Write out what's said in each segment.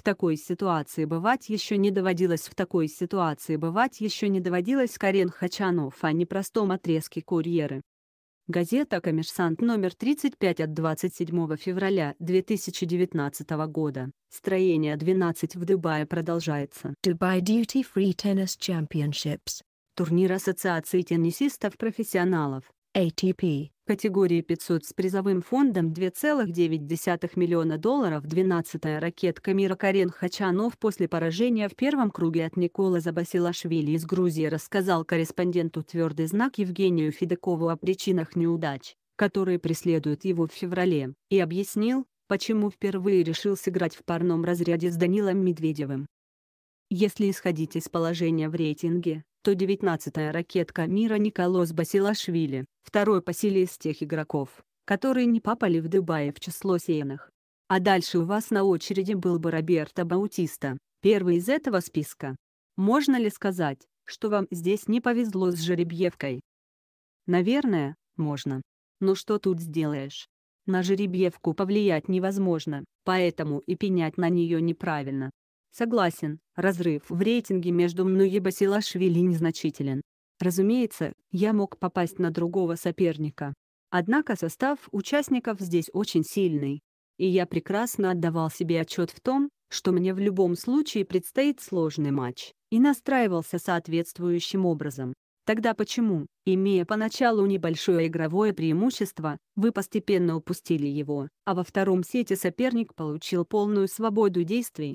в такой ситуации бывать еще не доводилось в такой ситуации бывать еще не доводилось Карен Хачанов а не простом отрезке курьеры. Газета «Коммерсант» номер 35 от 27 февраля 2019 года. Строение 12 в Дубае продолжается. Dubai Duty Free Tennis Championships. Турнир Ассоциации теннисистов-профессионалов. ATP категории 500 с призовым фондом 2,9 миллиона долларов 12-я ракетка мира Карен Хачанов после поражения в первом круге от Никола Забасилашвили из Грузии рассказал корреспонденту «Твердый знак» Евгению Федокову о причинах неудач, которые преследуют его в феврале, и объяснил, почему впервые решил сыграть в парном разряде с Данилом Медведевым. Если исходить из положения в рейтинге, 119-я ракетка мира Николос Басилашвили, второй по силе из тех игроков, которые не попали в Дубае в число сеянных. А дальше у вас на очереди был бы Роберто Баутиста, первый из этого списка. Можно ли сказать, что вам здесь не повезло с жеребьевкой? Наверное, можно. Но что тут сделаешь? На жеребьевку повлиять невозможно, поэтому и пенять на нее неправильно. Согласен, разрыв в рейтинге между мной и Басилашвили незначителен. Разумеется, я мог попасть на другого соперника. Однако состав участников здесь очень сильный. И я прекрасно отдавал себе отчет в том, что мне в любом случае предстоит сложный матч, и настраивался соответствующим образом. Тогда почему, имея поначалу небольшое игровое преимущество, вы постепенно упустили его, а во втором сете соперник получил полную свободу действий,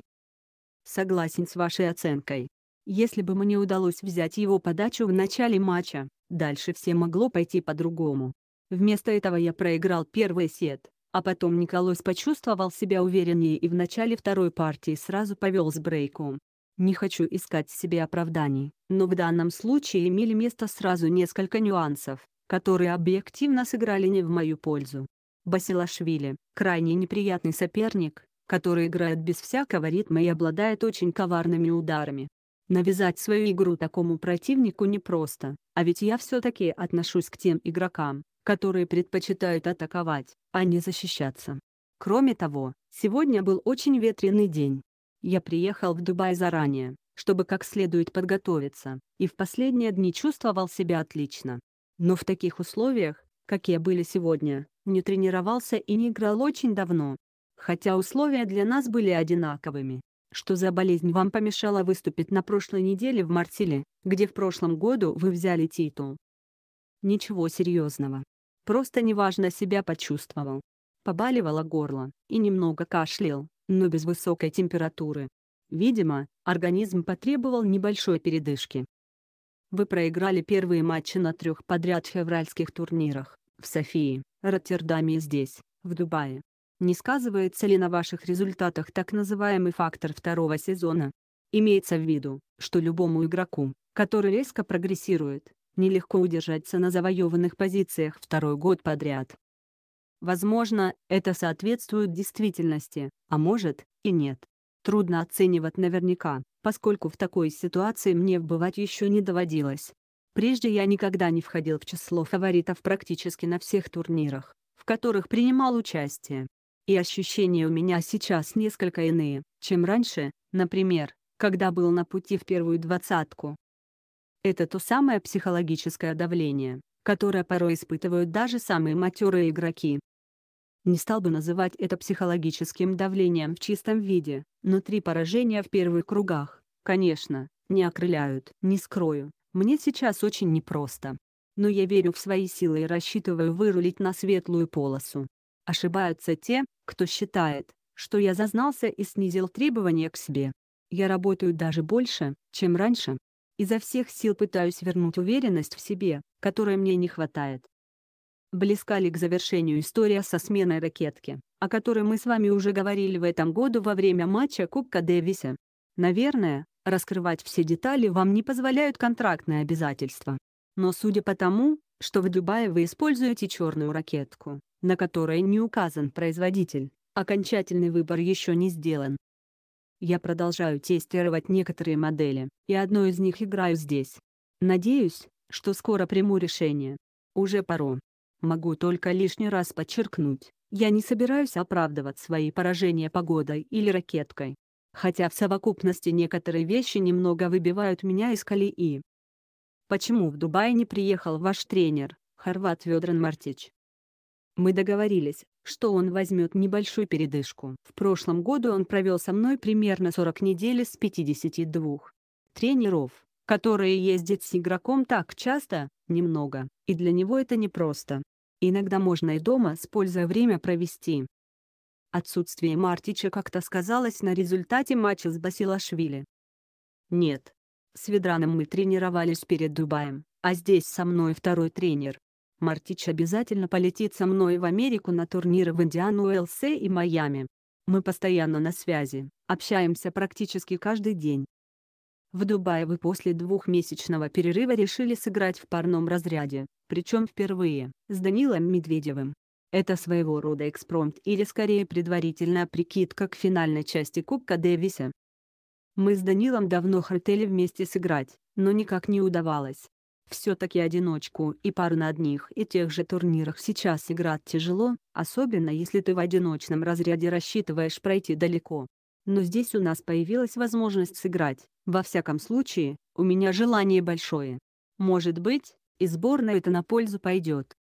Согласен с вашей оценкой. Если бы мне удалось взять его подачу в начале матча, дальше все могло пойти по-другому. Вместо этого я проиграл первый сет, а потом Николос почувствовал себя увереннее и в начале второй партии сразу повел с брейком. Не хочу искать себе оправданий, но в данном случае имели место сразу несколько нюансов, которые объективно сыграли не в мою пользу. Басилашвили – крайне неприятный соперник, который играет без всякого ритма и обладает очень коварными ударами. Навязать свою игру такому противнику непросто, а ведь я все-таки отношусь к тем игрокам, которые предпочитают атаковать, а не защищаться. Кроме того, сегодня был очень ветреный день. Я приехал в Дубай заранее, чтобы как следует подготовиться, и в последние дни чувствовал себя отлично. Но в таких условиях, какие были сегодня, не тренировался и не играл очень давно, хотя условия для нас были одинаковыми. Что за болезнь вам помешала выступить на прошлой неделе в Мартиле, где в прошлом году вы взяли титул? Ничего серьезного. Просто неважно себя почувствовал. Побаливало горло и немного кашлял, но без высокой температуры. Видимо, организм потребовал небольшой передышки. Вы проиграли первые матчи на трех подряд февральских турнирах, в Софии, Роттердаме и здесь, в Дубае. Не сказывается ли на ваших результатах так называемый фактор второго сезона? Имеется в виду, что любому игроку, который резко прогрессирует, нелегко удержаться на завоеванных позициях второй год подряд. Возможно, это соответствует действительности, а может, и нет. Трудно оценивать наверняка, поскольку в такой ситуации мне бывать еще не доводилось. Прежде я никогда не входил в число фаворитов практически на всех турнирах, в которых принимал участие. И ощущения у меня сейчас несколько иные, чем раньше, например, когда был на пути в первую двадцатку. Это то самое психологическое давление, которое порой испытывают даже самые матерые игроки. Не стал бы называть это психологическим давлением в чистом виде, но три поражения в первых кругах, конечно, не окрыляют, не скрою. Мне сейчас очень непросто. Но я верю в свои силы и рассчитываю вырулить на светлую полосу. Ошибаются те, кто считает, что я зазнался и снизил требования к себе. Я работаю даже больше, чем раньше. Изо всех сил пытаюсь вернуть уверенность в себе, которой мне не хватает. Близка ли к завершению история со сменой ракетки, о которой мы с вами уже говорили в этом году во время матча Кубка Дэвиса? Наверное, раскрывать все детали вам не позволяют контрактные обязательства. Но судя по тому, что в Дубае вы используете черную ракетку, на которой не указан производитель, окончательный выбор еще не сделан. Я продолжаю тестировать некоторые модели, и одну из них играю здесь. Надеюсь, что скоро приму решение. Уже пару. Могу только лишний раз подчеркнуть, я не собираюсь оправдывать свои поражения погодой или ракеткой. Хотя в совокупности некоторые вещи немного выбивают меня из колеи, Почему в Дубай не приехал ваш тренер, хорват Ведран Мартич? Мы договорились, что он возьмет небольшую передышку. В прошлом году он провел со мной примерно 40 недель из 52. Тренеров, которые ездят с игроком так часто, немного, и для него это непросто. Иногда можно и дома, с пользой время провести. Отсутствие Мартича как-то сказалось на результате матча с Басилашвили. Нет, с Ведраном мы тренировались перед Дубаем, а здесь со мной второй тренер. Мартич обязательно полетит со мной в Америку на турниры в Индиану, ЛС и Майами. Мы постоянно на связи, общаемся практически каждый день. В Дубае вы после двухмесячного перерыва решили сыграть в парном разряде, причем впервые, с Данилом Медведевым. Это своего рода экспромт или скорее предварительная прикидка к финальной части Кубка Дэвиса, мы с Данилом давно хотели вместе сыграть, но никак не удавалось. Все-таки одиночку и пару на одних и тех же турнирах сейчас играть тяжело, особенно если ты в одиночном разряде рассчитываешь пройти далеко. Но здесь у нас появилась возможность сыграть, во всяком случае, у меня желание большое. Может быть, и сборная это на пользу пойдет.